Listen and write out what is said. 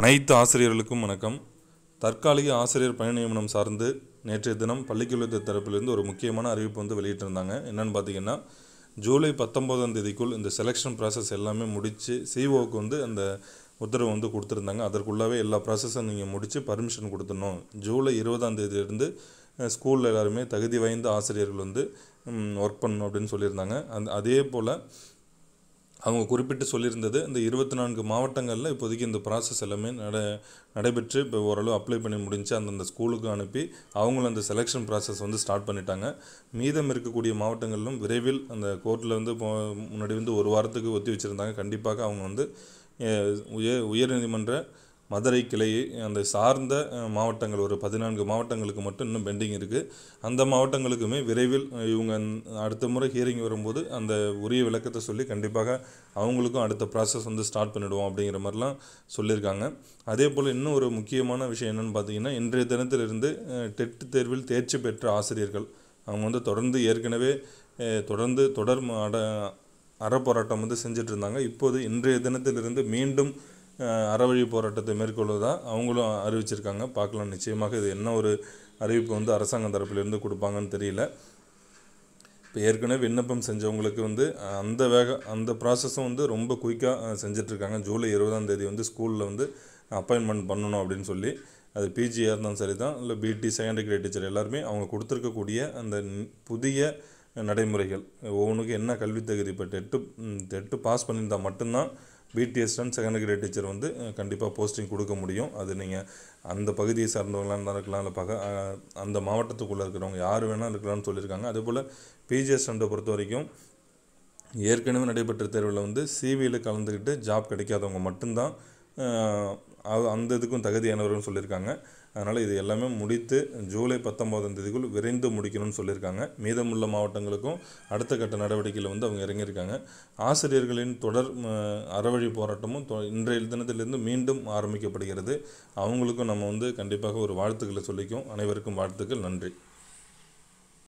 அனைத்து ஆசிரியர்களுக்கும் வணக்கம் தற்காலிக ஆசிரியர் பணி நியமனம் சார்ந்து நேற்றைய தினம் பள்ளிக்கல்வித்துறை தரப்பிலிருந்து ஒரு முக்கியமான அறிவிப்பு வந்து வெளியிட்டிருந்தாங்க என்னென்னு பார்த்தீங்கன்னா ஜூலை பத்தொம்போதாம் தேதிக்குள் இந்த செலெக்ஷன் ப்ராசஸ் எல்லாமே முடித்து சிஓக்கு வந்து அந்த உத்தரவு வந்து கொடுத்துருந்தாங்க அதற்குள்ளாவே எல்லா ப்ராசஸும் நீங்கள் முடித்து பர்மிஷன் கொடுத்துடணும் ஜூலை இருபதாம் தேதியிலிருந்து ஸ்கூலில் எல்லாருமே தகுதி வாய்ந்த ஆசிரியர்கள் வந்து ஒர்க் பண்ணணும் அப்படின்னு சொல்லியிருந்தாங்க அந்த அதே போல் அவங்க குறிப்பிட்டு சொல்லியிருந்தது இந்த இருபத்தி நான்கு மாவட்டங்களில் இப்போதைக்கு இந்த ப்ராசஸ் எல்லாமே நட நடைபெற்று இப்போ ஓரளவு அப்ளை பண்ணி முடிஞ்சு அந்தந்த ஸ்கூலுக்கு அனுப்பி அவங்களும் அந்த செலெக்ஷன் ப்ராசஸ் வந்து ஸ்டார்ட் பண்ணிட்டாங்க மீதம் இருக்கக்கூடிய மாவட்டங்களிலும் விரைவில் அந்த கோர்ட்டில் வந்து முன்னாடி வந்து ஒரு வாரத்துக்கு ஒத்தி வச்சுருந்தாங்க கண்டிப்பாக அவங்க வந்து உயர் உயர்நீதிமன்ற மதுரை கிளையை அந்த சார்ந்த மாவட்டங்கள் ஒரு பதினான்கு மாவட்டங்களுக்கு மட்டும் இன்னும் பெண்டிங் இருக்குது அந்த மாவட்டங்களுக்குமே விரைவில் இவங்க அடுத்த முறை ஹியரிங் வரும்போது அந்த உரிய விளக்கத்தை சொல்லி கண்டிப்பாக அவங்களுக்கும் அடுத்த ப்ராசஸ் வந்து ஸ்டார்ட் பண்ணிவிடுவோம் அப்படிங்கிற மாதிரிலாம் சொல்லியிருக்காங்க அதே போல் இன்னும் ஒரு முக்கியமான விஷயம் என்னென்னு பார்த்தீங்கன்னா இன்றைய தினத்திலிருந்து டெட் தேர்வில் தேர்ச்சி பெற்ற ஆசிரியர்கள் அவங்க வந்து தொடர்ந்து ஏற்கனவே தொடர்ந்து தொடர் அட அறப்போராட்டம் வந்து செஞ்சிட்ருந்தாங்க இப்போது இன்றைய தினத்திலிருந்து மீண்டும் அறவழி போராட்டத்தை மேற்கொள்வதாக அவங்களும் அறிவிச்சிருக்காங்க பார்க்கலாம் நிச்சயமாக இது என்ன ஒரு அறிவிப்பு வந்து அரசாங்கம் தரப்பிலிருந்து கொடுப்பாங்கன்னு தெரியல இப்போ ஏற்கனவே விண்ணப்பம் செஞ்சவங்களுக்கு வந்து அந்த வேக அந்த ப்ராசஸும் வந்து ரொம்ப குயிக்காக செஞ்சிட்ருக்காங்க ஜூலை இருபதாம் தேதி வந்து ஸ்கூலில் வந்து அப்பாயின்மெண்ட் பண்ணணும் அப்படின்னு சொல்லி அது பிஜியாக இருந்தாலும் சரி தான் இல்லை பிடி செகண்டரி கிரேட் டீச்சர் எல்லாருமே அவங்க கொடுத்துருக்கக்கூடிய அந்த புதிய நடைமுறைகள் ஒவ்வொன்றுக்கும் என்ன கல்வி தகுதி இப்போ டெட்டு டெட்டு பாஸ் பண்ணியிருந்தால் மட்டும்தான் BT assistant second grade teacher வந்து கண்டிப்பாக போஸ்டிங் கொடுக்க முடியும் அது நீங்கள் அந்த பகுதியை சார்ந்தவங்களாக இருந்தால் இருக்கலாம் இல்லை பக அந்த மாவட்டத்துக்குள்ளே இருக்கிறவங்க யார் வேணால் இருக்கலாம்னு சொல்லியிருக்காங்க அதேபோல் ஸ்டண்டை பொறுத்த வரைக்கும் ஏற்கனவே நடைபெற்ற தேர்வில் வந்து சிவியில் கலந்துக்கிட்டு ஜாப் கிடைக்காதவங்க மட்டும்தான் அது அந்த இதுக்கும் தகுதியானவர்னு சொல்லியிருக்காங்க அதனால் இது எல்லாமே முடித்து ஜூலை பத்தொம்போதாம் தேதிக்குள் விரைந்து முடிக்கணும்னு சொல்லியிருக்காங்க மீதமுள்ள மாவட்டங்களுக்கும் அடுத்த கட்ட நடவடிக்கையில் வந்து அவங்க இறங்கியிருக்காங்க ஆசிரியர்களின் தொடர் அறவழி போராட்டமும் இன்றைய தினத்திலிருந்து மீண்டும் ஆரம்பிக்கப்படுகிறது அவங்களுக்கும் நம்ம வந்து கண்டிப்பாக ஒரு வாழ்த்துக்களை சொல்லிக்கும் அனைவருக்கும் வாழ்த்துக்கள் நன்றி